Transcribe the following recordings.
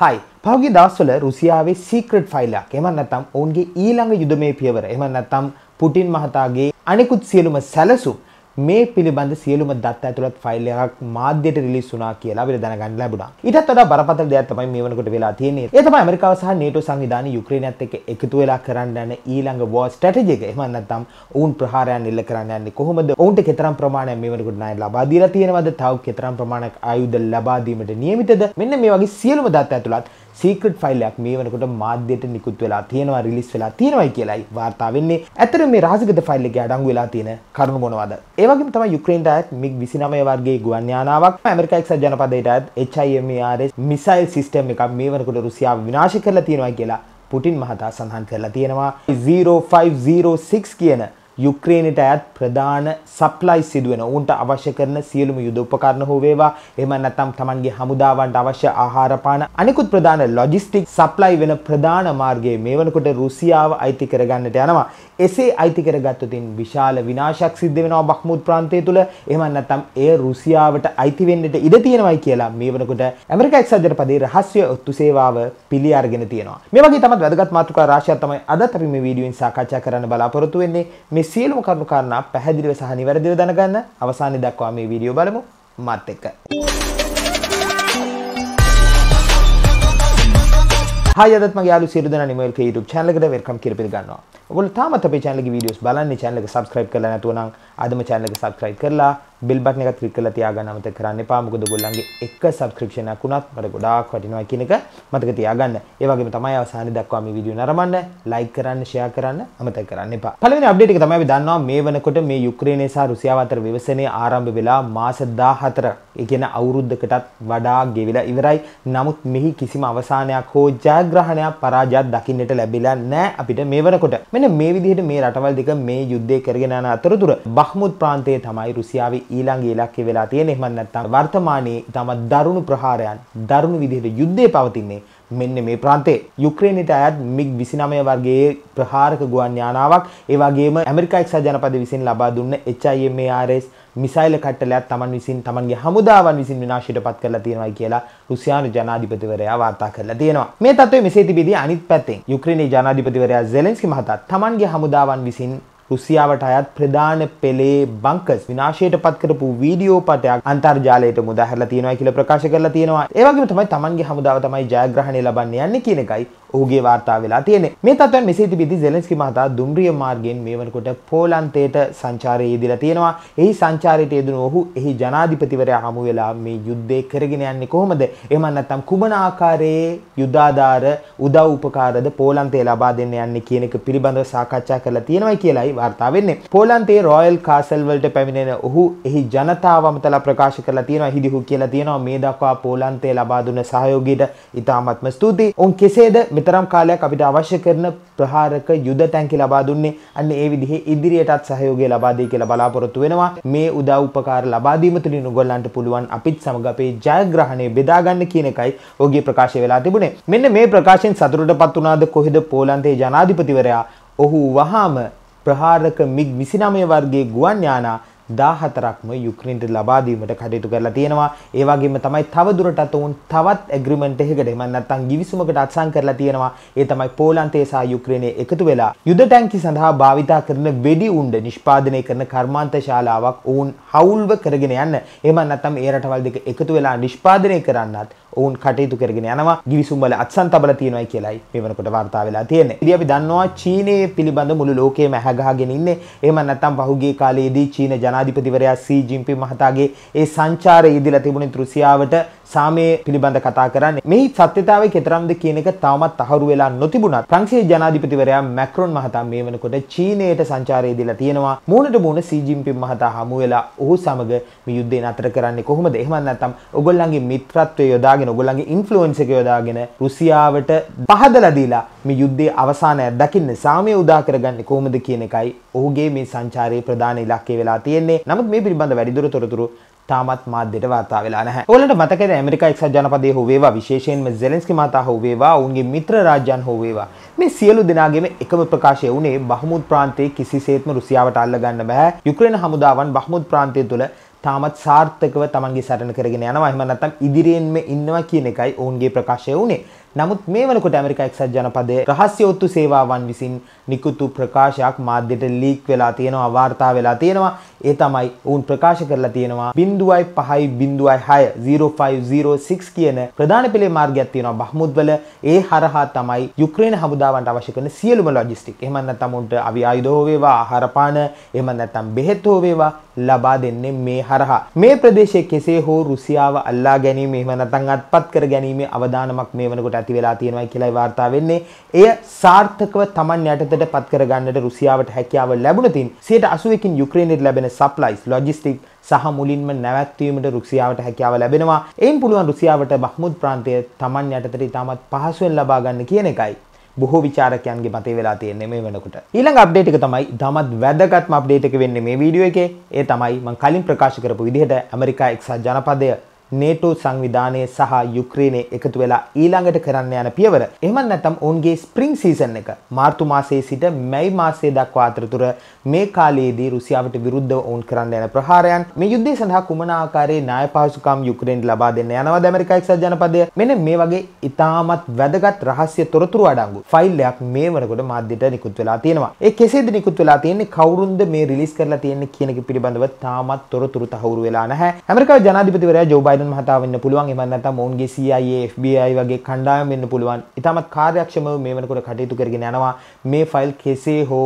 හයි පහුගේ දවස්වල රුසියාවේ සීක්‍රට් ෆයිල්ලක් එම නැතම් ඔවුන්ගේ ඊළඟ යුදමේ පියවර එම නැතම් පුටින් මහතාගේ අනෙකුත් සියලුම සැලසුම් මේ පිළිබඳ සියලුම දත්ත ඇතුළත් ෆයිල් එකක් මාධ්‍යයට රිලීස් වුණා කියලා අපිට දැනගන්න ලැබුණා. ඊටත් වඩා බරපතල දෙයක් තමයි මේ වෙනකොට වෙලා තියෙන්නේ. ඒ තමයි ඇමරිකාව සහ NATO සංවිධානය යුක්‍රේනයත් එක්ක එකතු වෙලා කරන්න යන ඊළඟ වෝ ස්ට්‍රැටජි එක. එහෙම නැත්නම් ඔවුන් ප්‍රහාරයන් එල්ල කරන්න යන්නේ කොහොමද? ඔවුන්ට කතරම් ප්‍රමාණයක් මේ වෙනකොට ණය ලබා දීලා තියෙනවද? තව කතරම් ප්‍රමාණයක් ආයුධ ලබා දීමට නියමිතද? මෙන්න මේ වගේ සියලුම දත්ත ඇතුළත් සීක්‍රට් ෆයිල්ලයක් මේ වනකොට මාධ්‍යයට නිකුත් වෙලා තියෙනවා රිලිස් වෙලා තියෙනවයි කියලායි වාර්තා වෙන්නේ. ඇතර මේ රහසිගත ෆයිල් එකේ අඩංගු වෙලා තියෙන කරුණු මොනවද? ඒ වගේම තමයි යුක්‍රේන්ට අයත් මිග් 29 වර්ගයේ ගුවන් යානාවක් ඇමරිකා එක්සත් ජනපදයට අයත් HIMARS මිසයිල් සිස්ටම් එකක් මේ වනකොට රුසියාව විනාශ කරලා තියෙනවා කියලා පුටින් මහතා සඳහන් කරලා තියෙනවා. 0506 කියන යුක්‍රේනයට අයත් ප්‍රධාන සප්ලයි සිදුවෙන ඔවුන්ට අවශ්‍ය කරන සියලුම යුද උපකරණ හෝ වේවා එහෙම නැත්නම් තමන්ගේ හමුදාවන්ට අවශ්‍ය ආහාර පාන අනිකුත් ප්‍රධාන ලොජිස්ටික් සප්ලයි වෙන ප්‍රධාන මාර්ගයේ මේ වෙනකොට රුසියාව අයිති කරගන්නට යනවා එසේ අයිති කරගත්තොතින් විශාල විනාශයක් සිද්ධ වෙනවා බක්මුත් ප්‍රාන්තය තුළ එහෙම නැත්නම් එය රුසියාවට අයිති වෙන්නට ඉඩ තියෙනවායි කියලා මේ වෙනකොට ඇමරිකා එක්සත් ජනපදයේ රහස්‍ය ඔත්තු සේවාව පිළි අරගෙන තියෙනවා මේ වගේ තමයි වැදගත් මාතෘකා රාශියක් තමයි අදත් අපි මේ වීඩියෝෙන් සාකච්ඡා කරන්න බලාපොරොත්තු වෙන්නේ මේ සියලුම කරුණු කාරණා පැහැදිලිව සහ නිවැරදිව දැනගන්න අවසානයේ දක්වා මේ වීඩියෝ බලමු මාත් එක්ක. හයි අදත් මගේ යාළු සියලු දෙනා නිමෙල් කේ YouTube channel එකට welcome කියලා පිළිගන්නවා. ඔයගොල්ලෝ තාමත් අපේ channel එකේ videos බලන්නේ channel එක subscribe කරලා නැතුව නම් අදම channel එක subscribe කරලා බෙල් බටන් එකත් ක්ලික් කරලා තියාගන්න අමතක කරන්න එපා. මොකද ඔයගොල්ලන්ගේ එක subscription එකක් උනත් මට ගොඩාක් වටිනවා කියන එක මතක තියාගන්න. ඒ වගේම තමයි අවසානයේ දක්වා මේ වීඩියෝ නරඹන්න, like කරන්න, share කරන්න අමතක කරන්න එපා. පළවෙනි update එක තමයි අපි දන්නවා මේ වෙනකොට මේ යුක්‍රේනය සහ රුසියාව අතර විවසනය ආරම්භ වෙලා මාස 14. ඒ කියන්නේ අවුරුද්දකටත් වඩා ගෙවිලා ඉවරයි. නමුත් මෙහි කිසිම අවසානයක් හෝ ජයග්‍රහණයක් පරාජයක් දකින්නට ලැබිලා නැහැ අපිට මේ වෙනකොට. මෙන්න මේ විදිහට මේ රටවල් දෙක මේ යුද්ධය කරගෙන යන අතරතුර බහ්මුත් ප්‍රාන්තයේ තමයි රුසියාවේ ඊළඟ ඉලක්කය වෙලා තියෙන එහෙම නැත්නම් වර්තමානයේ ඉතාමත් දරුණු ප්‍රහාරයන් දරුණු විදිහට යුද්ධය පවතින්නේ මෙන්න මේ ප්‍රාන්තේ යුක්‍රේනයට අයත් මිග් 29 වර්ගයේ ප්‍රහාරක ගුවන් යානාවක් ඒ වගේම ඇමරිකා එක්සත් ජනපද විසින් ලබා දුන්න HIMARS මිසයිල කට්ටලයක් Taman විසින් Tamanගේ හමුදාවන් විසින් විනාශයට පත් කරලා තියෙනවා කියලා රුසියානු ජනාධිපතිවරයා වාර්තා කරලා තියෙනවා. මේ තත්ත්වය මෙසේ තිබෙදී අනිත් පැත්තෙන් යුක්‍රේනයේ ජනාධිපතිවරයා සෙලෙන්ස්කි මහතා Tamanගේ හමුදාවන් විසින් රුසියාවට අයත් ප්‍රධාන පෙළේ බංකස් විනාශයට පත් කරපු වීඩියෝ පටයක් අන්තර්ජාලයට මුදා හැරලා තියෙනවා කියලා ප්‍රකාශ කරලා තියෙනවා. ඒ වගේම තමයි Tamanගේ හමුදාව තමයි ජයග්‍රහණය ලබන්න යන්නේ කියන එකයි ඔහුගේ වාර්තා වෙලා තියෙන්නේ. මේ තත්ත්වයන් මෙසේ තිබෙද්දී සෙලෙන්ස්කි මහතා දුම්රිය මාර්ගයෙන් මේ වෙනකොට පෝලන්තයට සංචාරයේ යෙදලා තියෙනවා. එහි සංචාරයට යෙදුණු ඔහු එහි ජනාධිපතිවරයා හමු වෙලා මේ යුද්ධය කරගෙන යන්නේ කොහොමද? එහෙම නැත්නම් කුමන ආකාරයේ යුද්ධාධාර උදව් උපකාරද පෝලන්තය ලබා දෙන්න යන්නේ කියන එක පිළිබඳව සාකච්ඡා කරලා තියෙනවායි කියලායි වාර්තා වෙන්නේ. පෝලන්තයේ රොයල් කාසල් වලට පැමිණෙන ඔහු එහි ජනතාව අමතලා ප්‍රකාශ කරලා තියෙනවා. හිදි හු කියලා තියෙනවා මේ දක්වා පෝලන්තය ලබා දුන්න සහයෝගීට ඉතාමත්ම ස්තුතියි. ඔවුන් කෙසේද මෙතරම් කාලයක් අපිට අවශ්‍ය කරන ප්‍රහාරක යුද තැන්කි ලබා දුන්නේ අන්න ඒ විදිහේ ඉදිරියටත් සහයෝගය ලබා දෙයි කියලා බලාපොරොත්තු වෙනවා මේ උදා උපකාර ලබා දීම තුලින් ඔයගොල්ලන්ට පුළුවන් අපිත් සමග අපේ ජයග්‍රහණය බෙදා ගන්න කියන එකයි ඔහුගේ ප්‍රකාශය වෙලා තිබුණේ මෙන්න මේ ප්‍රකාශයෙන් සතුටටපත් වුණාද කොහෙද පෝලන්තයේ ජනාධිපතිවරයා ඔහු වහාම ප්‍රහාරක මිග් 29 වර්ගයේ ගුවන් යානා දාහතරක්ම යුක්්‍රීන්ට ලබාදීමට කටයුතු කරලා තියෙනවා ඒවාගේම තමයි තවදුරටත් ඔවුන් තවත් ඇග්‍රිමෙන්ට් එකට එමන්නත්තං ගිවිසුමකට අත්සං කරලා තියෙනවා ඒ තමයි පෝලන්තේ සහ යුක්්‍රේණය එකතු වෙලා යුද ටැංකි සඳහා භාවිතා කරන වෙඩි උන්ඩ නිෂ්පාදනය කරන කර්මාන්ත ශාලාවක් ඔවුන් හවුල්ව කරගෙන යන්න එමන්නත්තම් ඒ රටවල් දෙක එකතු වෙලා නිෂ්පාදනය කරන්නත් ඔවුන් කටයුතු කරගෙන යනවා ගිවිසුම් බල අත්සන් තබල තියෙනවයි කියලායි මේ වෙනකොට වාර්තා වෙලා තියෙන්නේ. ඉතින් අපි දන්නවා චීනයේ පිළිබඳ මුළු ලෝකයේම හැගහගෙන ඉන්නේ. එහෙම නැත්නම් පහුගිය කාලයේදී චීන ජනාධිපතිවරයා සී ජින්පින් මහතාගේ ඒ සංචාරය ඉදිරියලා තිබුණේ රුසියාවට සාමය පිළිබඳ කතා කරන්නේ මෙහි සත්‍යතාවය කෙතරම්ද කියන එක තවමත් තහවුරු වෙලා නොතිබුණත් ප්‍රංශයේ ජනාධිපතිවරයා මැක්රොන් මහතා මේ වෙනකොට චීනයට සංචාරය දීලා තියෙනවා මූණට මූණ සී ජින්පින් මහතා හමු වෙලා ඔහු සමග මේ යුද්ධය නතර කරන්නේ කොහොමද එහෙම නැත්නම් ඔයගොල්ලන්ගේ මිත්‍රත්වය යොදාගෙන ඔයගොල්ලන්ගේ ඉන්ෆ්ලුවෙන්ස් එක යොදාගෙන රුසියාවට පහදලා දීලා මේ යුද්ධයේ අවසානය දකින්න සාමය උදා කරගන්නේ කොහොමද කියන එකයි ඔහුගේ මේ සංචාරයේ ප්‍රධාන ඉලක්කය වෙලා තියෙන්නේ. නමුත් මේ පිළිබඳ වැඩිදුර තොරතුරු තාමත් මාධ්‍යයට වාර්තා වෙලා නැහැ. ඔයාලට මතකද ඇමරිකා එක්සත් ජනපදයේ හෝ වේවා විශේෂයෙන්ම සෙලෙන්ස්කි මහතා හෝ වේවා ඔවුන්ගේ මිත්‍ර රාජ්‍යයන් හෝ වේවා මේ සියලු දෙනාගේම එකම ප්‍රකාශය වුණේ බහමුත් ප්‍රාන්තයේ කිසිසේත්ම රුසියාවට අල්ලගන්න බෑ. යුක්‍රේන හමුදාවන් බහමුත් ප්‍රාන්තය තුළ තාමත් සාර්ථකව තමන්ගේ සටන කරගෙන යනවා එහෙම නැත්නම් ඉදිරියෙන්ම ඉන්නවා කියන එකයි ඔවුන්ගේ ප්‍රකාශය වුණේ. නමුත් මේ වනකොට ඇමරිකා එක්සත් ජනපදයේ රහස්‍ය ඔත්තු සේවාවන් විසින් නිකුතු ප්‍රකාශයක් මාධ්‍යට ලීක් වෙලා තියෙනවා වාර්තා වෙලා තියෙනවා. ඒ තමයි ඔවුන් ප්‍රකාශ කරලා තියෙනවා බින්දුවයි පහයි බින්දුවයි හය 0506 කියන ප්‍රධාන පෙළේ මාර්ගයක් තියෙනවා බහමුද්වල ඒ හරහා තමයි යුක්‍රේන හමුදාවන්ට අවශ්‍ය කරන සියලුම ලොජිස්ටික් එහෙම නැත්නම් උන්ට අවි ආයුධ හෝ වේවා ආහාර පාන එහෙම නැත්නම් බෙහෙත් හෝ වේවා ලබා දෙන්නේ මේ හරහා මේ ප්‍රදේශයේ කෙසේ හෝ රුසියාව අල්ලා ගැනීම එහෙම නැත්නම් අත්පත් කර ගැනීම අවදානමක් මේ වෙනකොට ඇති වෙලා තියෙනවා කියලායි වාර්තා වෙන්නේ. එය සාර්ථකව Taman යටතට පත් කර ගන්නට රුසියාවට හැකියාව ලැබුණතින් 81කින් යුක්‍රේනයේ ලැබෙන වන සප්ලයිස් ලොජිස්ටික් සහ මුලින්ම නැවැත්වීමට රුසියාවට හැකියාව ලැබෙනවා එයින් පුළුවන් රුසියාවට බහමුද ප්‍රාන්තය තමන් යටතට ඉතාමත් පහසුවෙන් ලබාගන්න කියන එකයි බොහෝ විචාරකයන්ගේ මතේ වෙලා තියෙන්නේ මේ වෙනකොට. ඊළඟ අප්ඩේට් එක තමයි තමත් වැදගත්ම අප්ඩේට් එක වෙන්නේ මේ වීඩියෝ එකේ. ඒ තමයි මම කලින් ප්‍රකාශ කරපු විදිහට ඇමරිකා එක්සත් ජනපදය නේටෝ සංවිධානය සහ යුක්‍රේනය එකතු වෙලා ඊළඟට කරන්න යන පියවර එහම නැතම් ඔවන්ගේ ස්ප්‍රිං සීසන් එක මාර්තු මාසේ සිට මැයි මාසේ දක්වා අතරතුර මේ කාලයේදී රුසියාවට විරුද්ධ ඔවුන් කරන්න යන ප්‍රහාරයන් මේ යුද්ධය සඳහා කුමන ආකාරයේ නාය පහසුකම් යුක්‍රේන්ට ලබා දෙන්න යනවා ඇමරිකා එක්සත් ජනපදය මෙන්න මේ වගේ ඉතාමත් වැදගත් රහස්‍ය තොරතුරු අඩංගු ෆයිල් එකක් මේ වනකොට මාධ්‍යට නිකුත් වෙලා තියෙනවා ඒ කෙසේද නිකුත් වෙලා තියෙන්නේ කවුරුන්ද මේ රිලීස් කරලා තියෙන්නේ කියන එක පිළිබඳව තාමත් තොරතුරු තහවුරු වෙලා නැහැ ඇමරිකා ජනාධිපතිවරයා ජෝ බයිඩන් බයිඩන් මහතා වෙන්න පුළුවන් එම නැතම් ඔවුන්ගේ CIA FBI වගේ කණ්ඩායම් වෙන්න පුළුවන් ඉතාමත් කාර්යක්ෂමව මේ වෙනකොට කටයුතු කරගෙන යනවා මේ ෆයිල් කෙසේ හෝ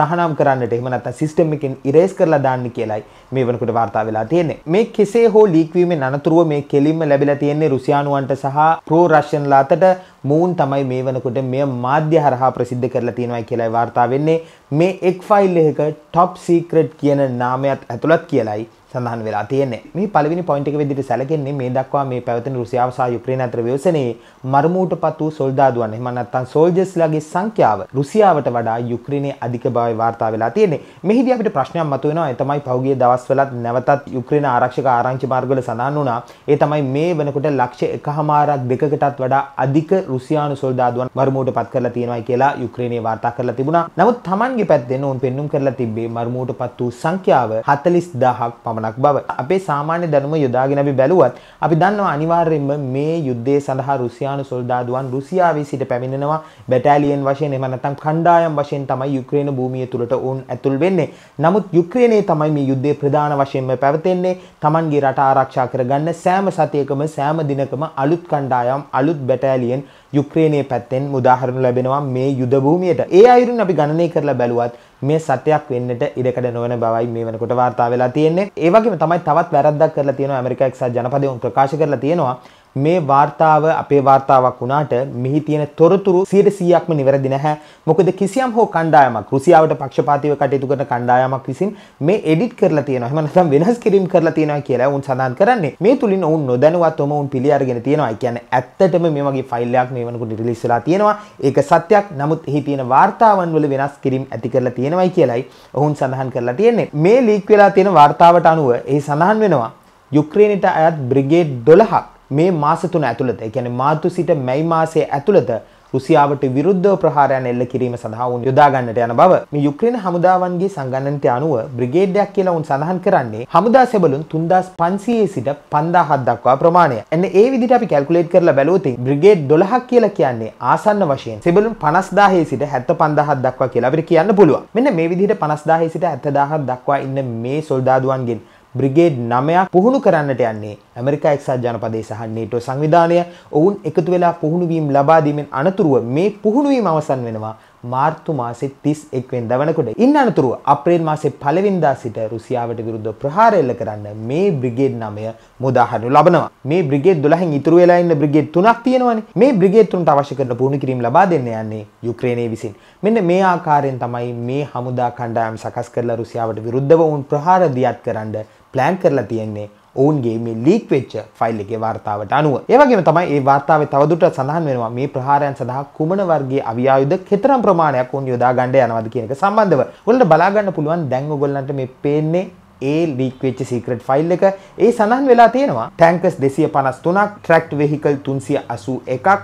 තහනම් කරන්නට එහෙම නැත්නම් සිස්ටම් එකෙන් ඉරේස් කරලා දාන්න කියලයි මේ වෙනකොට වාර්තා වෙලා තියෙන්නේ. මේ කෙසේ හෝ ලීක් වීමෙන් අනතුරුව මේ කෙලින්ම ලැබිලා තියෙන්නේ රුසියානුවන්ට සහ ප්‍රෝ රෂියන් ලාතට මූන් තමයි මේ වෙනකොට මෙය මාධ්‍ය හරහා ප්‍රසිද්ධ කරලා තියෙනවා කියලයි වාර්තා වෙන්නේ. මේ එක් ෆයිල් එකක top secret කියන නාමයත් ඇතුළත් කියලයි සඳහන් වෙලා තියෙන්නේ. මේ පළවෙනි පොයින්ට් එක විදිහට සැලකෙන්නේ මේ දක්වා මේ පැවතෙන රුසියාව සහ යුක්‍රේන අතර ව්‍යවසනයේ මරමුවටපත් වූ සොල්දාදුවන් එහෙම නැත්නම් සෝල්ජර්ස්ලාගේ සංඛ්‍යාව රුසියාවට වඩා යුක්‍රේනයේ අධික බවයි වාර්තා වෙලා තියෙන්නේ. මෙහිදී අපිට ප්‍රශ්නයක් මතුවෙනවා. ඒ තමයි පහුගිය දවස්වලත් නැවතත් යුක්‍රේන ආරක්ෂක ආරංචි මාර්ගවල සඳහන් වුණා. ඒ තමයි මේ වෙනකොට ලක්ෂ එකහමාරක් දෙකකටත් වඩා අධික රුසියානු සොල්දාදුවන් මරමුවටපත් කරලා තියෙනවායි කියලා යුක්‍රේනයේ වාර්තා කරලා තිබුණා. නමුත් Tamanගේ පැත්තෙන් ඔවුන් පෙන්눔 කරලා තිබ්බේ මරමුවටපත් වූ සංඛ්‍යාව 40000ක් පමණ පමණක් බව. අපේ සාමාන්‍ය දැනුම යොදාගෙන අපි බැලුවත් අපි දන්නවා අනිවාර්යයෙන්ම මේ යුද්ධය සඳහා රුසියානු සොල්දාදුවන් රුසියාවේ සිට පැමිණෙනවා බැටාලියන් වශයෙන් එහෙම නැත්නම් කණ්ඩායම් වශයෙන් තමයි යුක්‍රේන භූමිය තුලට ඔවුන් ඇතුල් වෙන්නේ. නමුත් යුක්‍රේනයේ තමයි මේ යුද්ධය ප්‍රධාන වශයෙන්ම පැවතෙන්නේ. Tamanගේ රට ආරක්ෂා කරගන්න සෑම සතියකම සෑම දිනකම අලුත් කණ්ඩායම් අලුත් බැටාලියන් යුක්‍රේනයේ පැත්තෙන් උදාහරණු ලැබෙනවා මේ යුද භූමියට. ඒ අයුරින් අපි ගණනය කරලා බැලුවත් මේ සටයක් වෙන්නට ඉඩකඩ නොවන බවයි මේ වෙනකොට වාර්තා වෙලා තියෙන්නේ. ඒ වගේම තමයි තවත් වැරද්දක් කරලා තියෙනවා ඇමරිකා එක්සත් ජනපදයේ උන් ප්‍රකාශ කරලා තියෙනවා මේ වාර්තාව අපේ වාර්තාවක් වුණාට මෙහි තියෙන තොරතුරු 100%ක්ම නිවැරදි නැහැ. මොකද කිසියම් හෝ කණ්ඩායමක් රුසියාවට පක්ෂපාතීව කටයුතු කරන කණ්ඩායමක් විසින් මේ එඩිට් කරලා තියෙනවා. එහෙම නැත්නම් වෙනස් කිරීම කරලා තියෙනවා කියලා ඔවුන් සඳහන් කරන්නේ. මේ තුලින් ඔවුන් නොදැනුවත්වම ඔවුන් පිළි අරගෙන තියෙනවා. ඒ කියන්නේ ඇත්තටම මේ වගේ ෆයිල් එකක් මේ වෙනකොට රිලීස් වෙලා තියෙනවා. ඒක සත්‍යයක්. නමුත් එහි තියෙන වාර්තාවන් වල වෙනස් කිරීම ඇති කරලා තියෙනවයි කියලයි ඔවුන් සඳහන් කරලා තියෙන්නේ. මේ ලීක් වෙලා තියෙන වාර්තාවට අනුව එහි සඳහන් වෙනවා යුක්‍රේනයට අයත් බ්‍රිගේඩ් 12ක් මේ මාස තුන ඇතුළත ඒ කියන්නේ මාර්තු සිට මැයි මාසයේ ඇතුළත රුසියාවට විරුද්ධව ප්‍රහාරයන් එල්ල කිරීම සඳහා උන් යොදා ගන්නට යන බව මේ යුක්‍රේන හමුදාවන්ගේ සංගණනයට අනුව බ්‍රිගේඩ්යක් කියලා උන් සඳහන් කරන්නේ හමුදා සෙබළුන් 3500 සිට 5000ක් දක්වා ප්‍රමාණය. එන්න ඒ විදිහට අපි කැල්කියුලේට් කරලා බැලුවොත් බ්‍රිගේඩ් 12ක් කියලා කියන්නේ ආසන්න වශයෙන් සෙබළුන් 50000 සිට 75000ක් දක්වා කියලා අපිට කියන්න පුළුවන්. මෙන්න මේ විදිහට 50000 සිට 70000ක් දක්වා ඉන්න මේ සොල්දාදුවන්ගෙන් බ්‍රිගේඩ් නමයක් පුහුණු කරන්නට යන්නේ ඇමරිකා එක්සත් ජනපදේ සහ නේටෝ සංවිධානය ඔවුන් එකතු වෙලා පුහුණුවීම් ලබාදීමෙන් අනතුරුව මේ පුහුණුවීම අවසන් වෙනවා මාර්තු මාසෙ තිස් එක්වෙන් දවනකොට ඉන්න අනතුරුව අප්‍රේල් මාසේ පලවින්දා සිට රුසියාවට විරුද්ධ ප්‍රහාරෙල්ල කරන්න මේ බ්‍රිගේඩ් නමය මුදාහරනු ලබනවා මේ බ්‍රිගේඩ් දොළහෙන් ඉතුරු වෙලා ඉන්න බ්‍රිගේඩ් තුනක් තියෙනවනේ මේ බ්‍රිගේඩ් තුනට අවශ්‍ය කරන පුහුණු කිරීම ලබා දෙන්න යන්නේ යුක්‍රේනයේ විසින් මෙන්න මේ ආකාරයෙන් තමයි මේ හමුදා කණ්ඩායම් සකස් කරලා රුසියාවට විරුද්ධව වුන් ප්‍රහාර දියත් කරන්න ප්ලෑන් කරලා තියෙන්නේ ඔවුන්ගේ මේ ලීක් වෙච්ච ෆයිල් එකේ වර්තාවට අනුව. ඒ වගේම තමයි මේ වර්තාවේ තවදුරටත් සඳහන් වෙනවා මේ ප්‍රහාරයන් සඳහා කුමන වර්ගයේ අවියායුධ කෙතරම් ප්‍රමාණයක් ඔවුන් යොදා ගන්න යනවද කියන එක සම්බන්ධව. ඔයාලට බලා ගන්න පුළුවන් දැන් ඔයගොල්ලන්ට මේ පේන්නේ ඒ ලීක් වෙච්ච සීක්‍රට් ෆයිල් එක. ඒ සඳහන් වෙලා තියෙනවා ටැංකර්ස් 253ක්, ට්‍රැක්ට් වෙහිකල් 381ක්,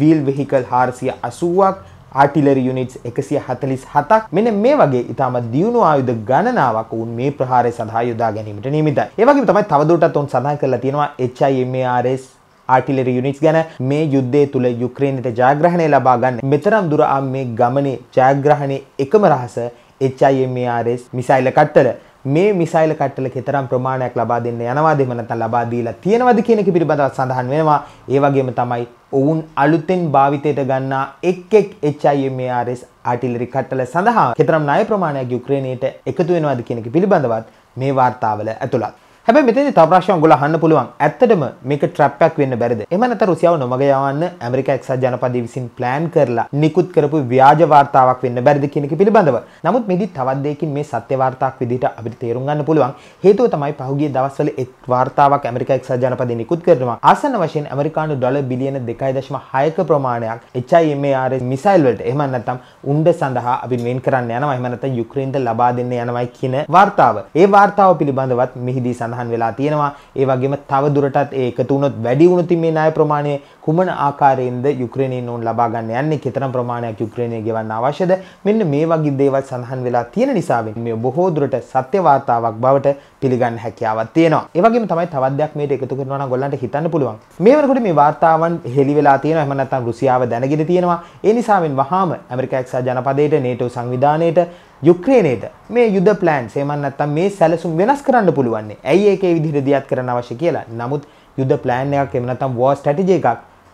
වීල් වෙහිකල් 480ක් ආටිලරි යුනිට්ස් එකසිය හතලිස් හතක් මෙන මේ වගේ ඉතාම දියුණු ආයුධ ගණනාවක් උන් මේ ප්‍රහාරය සඳහා යොදා ගැනීමට නීමිතයි ඒවගේ තමයි තවදුරටත් උන් සඳහන් කරලා තියෙනවා HIMARS ආටිලරි යුනිස් ගැන මේ යුද්ධය තුළ යුක්‍රේණයට ජයග්‍රහණය ලබා ගන්න මෙතරම් දුර මේ ගමනේ ජයග්‍රහණය එකම රහස HIMARS මිසයිල කට්ටල මේ මිසයිල් කට්ටල කතරම් ප්‍රමාණයක් ලබා දෙන්න යනවාද එහෙම නැත්නම් ලබා දීලා තියෙනවද කියන එක පිළිබඳව සඳහන් වෙනවා. ඒ වගේම තමයි ඔවුන් අලුතෙන් භාවිතයට ගන්නා එක් එක් HIMARS ආටිලරි කට්ටල සඳහා කතරම් ණය ප්‍රමාණයක් යුක්‍රේනයට එකතු වෙනවාද කියන එක පිළිබඳවත් මේ වාර්තාවල ඇතුළත්. හැබැයි මෙතනදී තව ප්‍රශ්න ඔයගොල්ලෝ අහන්න පුළුවන්. ඇත්තටම මේක ට්‍රැප් එකක් වෙන්න බැරිද? එහෙම නැත්නම් රුසියාව නොමග යවන්න ඇමරිකා එක්සත් ජනපදයේ විසින් ප්ලෑන් කරලා නිකුත් කරපු ව්‍යාජ වාර්තාවක් වෙන්න බැරිද කියන එක පිළිබඳව. නමුත් මේදි තවත් දෙයකින් මේ සත්‍ය වාර්තාවක් විදිහට අපිට තේරුම් ගන්න පුළුවන්. හේතුව තමයි පහුගිය දවස්වල එක් වාර්තාවක් ඇමරිකා එක්සත් ජනපදයේ නිකුත් කරනවා. ආසන්න වශයෙන් ඇමරිකානු ඩොලර් බිලියන 2.6ක ප්‍රමාණයක් HIMARS මිසයිල් වලට එහෙම නැත්නම් උණ්ඩ සඳහා අපි වෙන් කරන්න යනවා. එහෙම නැත්නම් යුක්‍රේන්ට ලබා දෙන්න යනවායි කියන වාර්තාව. ඒ වාර්තාව පිළිබඳවත් මෙහිදී සඳහන් සඳහන් වෙලා තියෙනවා. ඒ වගේම තව දුරටත් ඒ එකතු වුණොත් වැඩි වුණොත් මේ ණය ප්‍රමාණය කුමන ආකාරයෙන්ද යුක්‍රේනයෙන් ඔවුන් ලබා ගන්න යන්නේ කෙතරම් ප්‍රමාණයක් යුක්‍රේනය ගෙවන්න අවශ්‍යද මෙන්න මේ වගේ දේවල් සඳහන් වෙලා තියෙන නිසා මේ බොහෝ දුරට සත්‍ය වාතාවක් බවට පිළිගන්න හැකියාවක් තියෙනවා. ඒ වගේම තමයි තවත් දෙයක් මේට එකතු කරනවා නම් ගොල්ලන්ට හිතන්න පුළුවන්. මේ වෙනකොට මේ වාර්තාවන් හෙලි වෙලා තියෙනවා. එහෙම නැත්නම් රුසියාව දැනගෙන තියෙනවා. ඒ නිසාවෙන් වහාම ඇමරිකා එක්සත් ජනපදයට NATO සංවිධානයට යුක්‍රේනයට මේ යුද ප්ලෑන් සේමන් නැත්තම් මේ සැලසුම් වෙනස් කරන්න පුළුවන්නේ ඇයි ඒකේ විදිහට දියත් කරන්න අවශ්‍ය කියලා. නමුත් යුද ප්ලෑන් එකක් එහෙම නැත්නම් වෝ ස්ට්‍රැටජි එකක්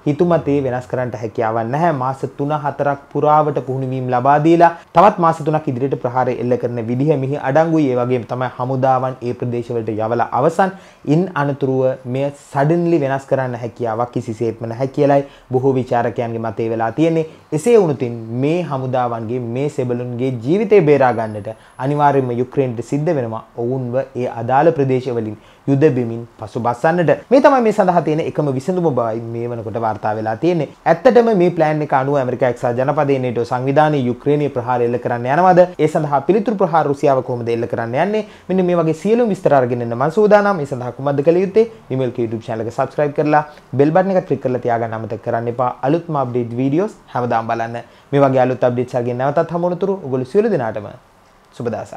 හිතුමතේ වෙනස් කරන්නට හැකියාවක් නැහැ. මාස 3-4ක් පුරාවට පුහුණුවීම් ලබා දීලා තවත් මාස 3ක් ඉදිරියට ප්‍රහාරය එල්ල කරන විදිහ මෙහි අඩංගුයි. ඒ වගේම තමයි හමුදාවන් ඒ ප්‍රදේශවලට යවලා අවසන්. ඉන් අනතුරුව මෙය සඩන්ලි වෙනස් කරන්න හැකියාවක් කිසිසේත්ම නැහැ කියලයි බොහෝ විචාරකයන්ගේ මතය වෙලා තියෙන්නේ. එසේ වුණුතින් මේ හමුදාවන්ගේ මේ සෙබළුන්ගේ ජීවිතය බේරා ගන්නට අනිවාර්යයෙන්ම යුක්‍රේන්ට සිද්ධ වෙනවා. ඔවුන්ව ඒ අදාළ ප්‍රදේශවලින් යුද බිමින් පසුබස්සන්නට මේ තමයි මේ සඳහා තියෙන එකම විසඳුම බවයි මේ වනකොට වාර්තා වෙලා තියෙන්නේ. ඇත්තටම මේ ප්ලෑන් එක අනුව ඇමරිකා එක්සත් ජනපදයේ NATO සංවිධානයේ යුක්‍රේනයේ ප්‍රහාර එල්ල කරන්න යනවද? ඒ සඳහා පිළිතුරු ප්‍රහාර රුසියාව කොහොමද එල්ල කරන්න යන්නේ? මෙන්න මේ වගේ සියලුම විස්තර අරගෙන එන්න මම සූදානම්. ඒ සඳහා කුමක්ද කළ යුත්තේ? ඊමේල් YouTube channel එක subscribe කරලා bell button එක click කරලා තියාගන්න අමතක කරන්න එපා. අලුත්ම update videos හැමදාම බලන්න. මේ වගේ අලුත් අප්ඩේට්ස් අරගෙන නැවතත් හමුවනතුරු ඔයගොල්ලෝ සියලු දෙනාටම සුබ දවසක්